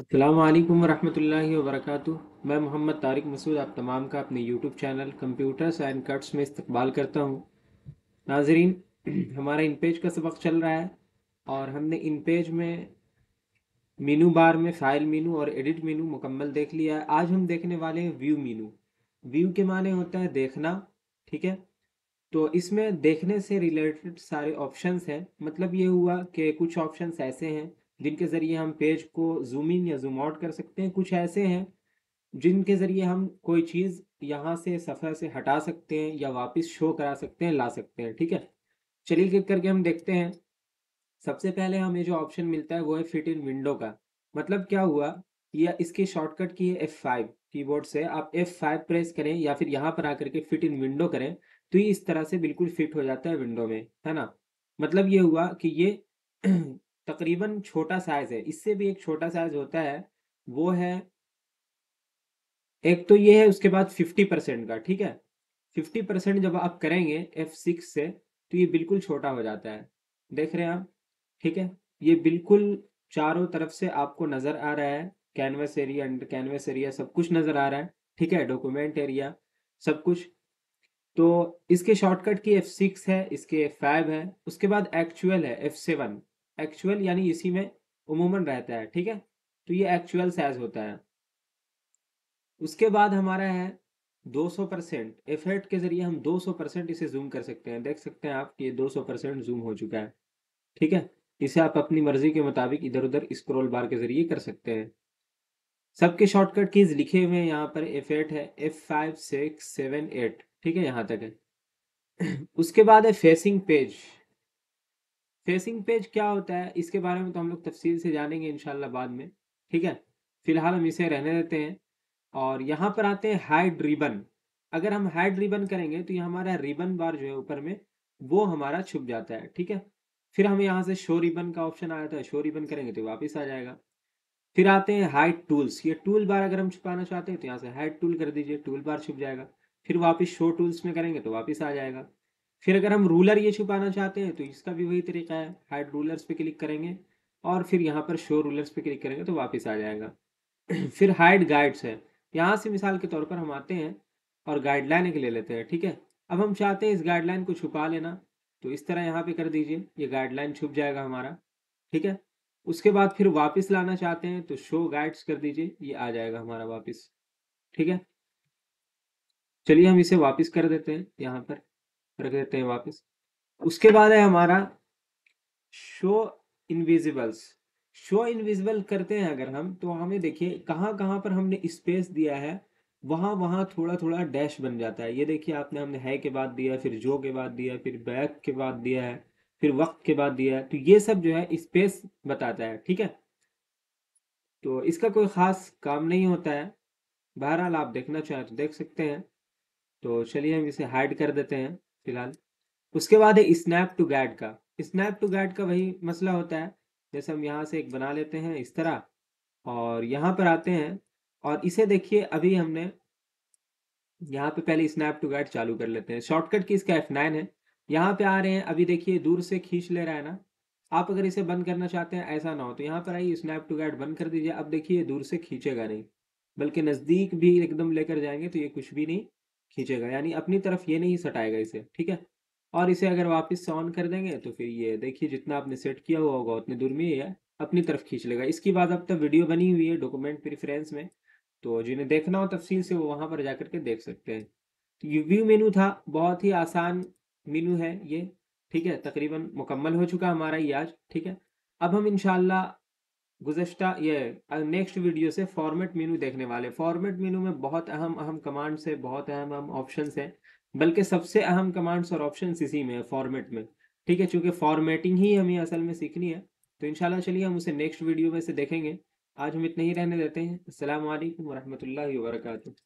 अल्लाम वरहमल वरक मैं मोहम्मद तारिक मसूद आप तमाम का अपने YouTube channel computers and cuts में इस्तकबाल करता हूँ नाजरीन हमारा इन पेज का सबक चल रहा है और हमने इन पेज में मीनू बार में फाइल मीनू और एडिट मीनू मुकम्मल देख लिया है आज हम देखने वाले हैं व्यू मीनू व्यू के माने होता है देखना ठीक है तो इसमें देखने से रिलेटेड सारे ऑप्शंस हैं मतलब ये हुआ कि कुछ ऑप्शंस ऐसे हैं जिनके ज़रिए हम पेज को जूम इन या जूम आउट कर सकते हैं कुछ ऐसे हैं जिनके ज़रिए हम कोई चीज़ यहाँ से सफ़र से हटा सकते हैं या वापस शो करा सकते हैं ला सकते हैं ठीक है चलिए क्लिक करके हम देखते हैं सबसे पहले हमें जो ऑप्शन मिलता है वो है फिट इन विंडो का मतलब क्या हुआ या इसकी शॉर्टकट की है एफ फाइव कीबोर्ड से आप एफ फाइव प्रेस करें या फिर यहाँ पर आकर के फिट इन विंडो करें तो ये इस तरह से बिल्कुल फिट हो जाता है विंडो में है ना मतलब ये हुआ कि ये तकरीबन छोटा साइज है इससे भी एक छोटा साइज होता है वो है एक तो ये है उसके बाद फिफ्टी परसेंट का ठीक है फिफ्टी परसेंट जब आप करेंगे एफ सिक्स से तो ये बिल्कुल छोटा हो जाता है देख रहे हैं आप ठीक है ये बिल्कुल चारों तरफ से आपको नजर आ रहा है canvas area under canvas area सब कुछ नजर आ रहा है ठीक है डॉक्यूमेंट एरिया सब कुछ तो इसके शॉर्टकट की F6 है इसके F5 है उसके बाद एक्चुअल है F7 एक्चुअल यानी इसी में उमूमन रहता है ठीक है तो ये एक्चुअल साइज होता है उसके बाद हमारा है 200 परसेंट एफर्ट के जरिए हम 200 परसेंट इसे जूम कर सकते हैं देख सकते हैं आप कि ये 200 परसेंट जूम हो चुका है ठीक है इसे आप अपनी मर्जी के मुताबिक इधर उधर स्क्रोल बार के जरिए कर सकते हैं सबके शॉर्टकट कीज लिखे हुए हैं यहाँ पर एफ है F five six seven eight ठीक है यहाँ तक है उसके बाद है फेसिंग पेज फेसिंग पेज क्या होता है इसके बारे में तो हम लोग तफसील से जानेंगे इनशाला बाद में ठीक है फिलहाल हम इसे रहने देते हैं और यहाँ पर आते हैं हाइड रिबन अगर हम हाइड रिबन करेंगे तो ये हमारा रिबन बार जो है ऊपर में वो हमारा छुप जाता है ठीक है फिर हम यहाँ से शो रिबन का ऑप्शन आया था शो रिबन करेंगे तो वापस आ जाएगा फिर आते हैं हाइड टूल्स ये टूल बार अगर हम छुपाना चाहते हैं तो यहाँ से हाइड टूल कर दीजिए टूल बार छुप जाएगा फिर वापस शो टूल्स में करेंगे तो वापस आ जाएगा फिर अगर हम रूलर ये छुपाना चाहते हैं तो इसका भी वही तरीका है हाइड रूलर्स पे क्लिक करेंगे और फिर यहाँ पर शो रूलर्स पे क्लिक करेंगे तो वापस आ जाएगा फिर हाइड गाइड्स है यहाँ से मिसाल के तौर पर हम आते हैं और गाइडलाइन एक ले लेते हैं ठीक है अब हम चाहते हैं इस गाइडलाइन को छुपा लेना तो इस तरह यहाँ पर कर दीजिए ये गाइडलाइन छुप जाएगा हमारा ठीक है उसके बाद फिर वापस लाना चाहते हैं तो शो गाइड्स कर दीजिए ये आ जाएगा हमारा वापस ठीक है चलिए हम इसे वापस कर देते हैं यहाँ पर रख देते हैं वापस उसके बाद है हमारा शो इनविजिबल्स शो इनविजिबल करते हैं अगर हम तो हमें देखिए कहाँ कहाँ पर हमने स्पेस दिया है वहाँ वहाँ थोड़ा थोड़ा डैश बन जाता है ये देखिए आपने हमने है के बाद दिया फिर जो के बाद दिया फिर बैक के बाद दिया है फिर वक्त के बाद दिया है तो ये सब जो है स्पेस बताता है ठीक है तो इसका कोई ख़ास काम नहीं होता है बहरहाल आप देखना चाहें तो देख सकते हैं तो चलिए हम इसे हाइड कर देते हैं फिलहाल उसके बाद है स्नैप टू गैड का स्नैप टू गैड का वही मसला होता है जैसे हम यहाँ से एक बना लेते हैं इस तरह और यहाँ पर आते हैं और इसे देखिए अभी हमने यहाँ पे पहले स्नैप टू गैड चालू कर लेते हैं शॉर्टकट की इसका एफ नाइन है यहाँ पे आ रहे हैं अभी देखिए दूर से खींच ले रहा है ना आप अगर इसे बंद करना चाहते हैं ऐसा ना हो तो यहाँ पर आइए स्नैप टू गैड बंद कर दीजिए अब देखिए दूर से खींचेगा नहीं बल्कि नज़दीक भी एकदम लेकर जाएंगे तो ये कुछ भी नहीं खींचेगा यानी अपनी तरफ ये नहीं सटाएगा इसे ठीक है और इसे अगर वापस से ऑन कर देंगे तो फिर ये देखिए जितना आपने सेट किया हुआ होगा उतनी दूर में ये अपनी तरफ खींच लेगा इसके बाद अब तक तो वीडियो बनी हुई है डॉक्यूमेंट प्रिफ्रेंस में तो जिन्हें देखना हो तफसील से वो वहाँ पर जा के देख सकते हैं तो ये व्यू मेनू था बहुत ही आसान मेनू है ये ठीक है तकरीबन मुकम्मल हो चुका हमारा ये आज ठीक है अब हम इनशाला गुजशत ये नेक्स्ट वीडियो से फॉर्मेट मेनू देखने वाले फॉर्मेट मेनू में बहुत अहम अहम कमांड्स है बहुत अहम अहम ऑप्शंस हैं बल्कि सबसे अहम कमांड्स और ऑप्शन इसी में है फॉर्मेट में ठीक है चूंकि फॉर्मेटिंग ही हमें असल में सीखनी है तो इनशाला चलिए हम उसे नेक्स्ट वीडियो में से देखेंगे आज हम इतना ही रहने देते हैं असल वरहमल वर्का